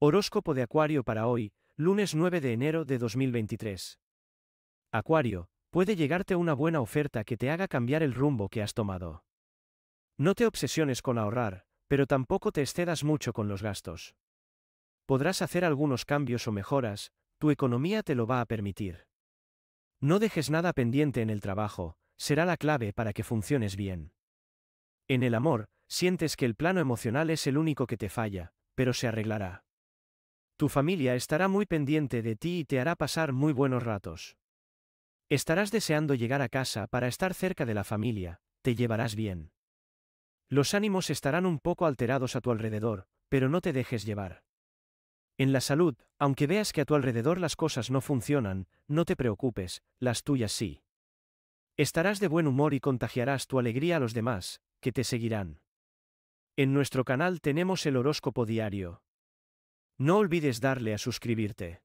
Horóscopo de Acuario para hoy, lunes 9 de enero de 2023. Acuario, puede llegarte una buena oferta que te haga cambiar el rumbo que has tomado. No te obsesiones con ahorrar, pero tampoco te excedas mucho con los gastos. Podrás hacer algunos cambios o mejoras, tu economía te lo va a permitir. No dejes nada pendiente en el trabajo, será la clave para que funciones bien. En el amor, sientes que el plano emocional es el único que te falla, pero se arreglará. Tu familia estará muy pendiente de ti y te hará pasar muy buenos ratos. Estarás deseando llegar a casa para estar cerca de la familia, te llevarás bien. Los ánimos estarán un poco alterados a tu alrededor, pero no te dejes llevar. En la salud, aunque veas que a tu alrededor las cosas no funcionan, no te preocupes, las tuyas sí. Estarás de buen humor y contagiarás tu alegría a los demás, que te seguirán. En nuestro canal tenemos el horóscopo diario, no olvides darle a suscribirte.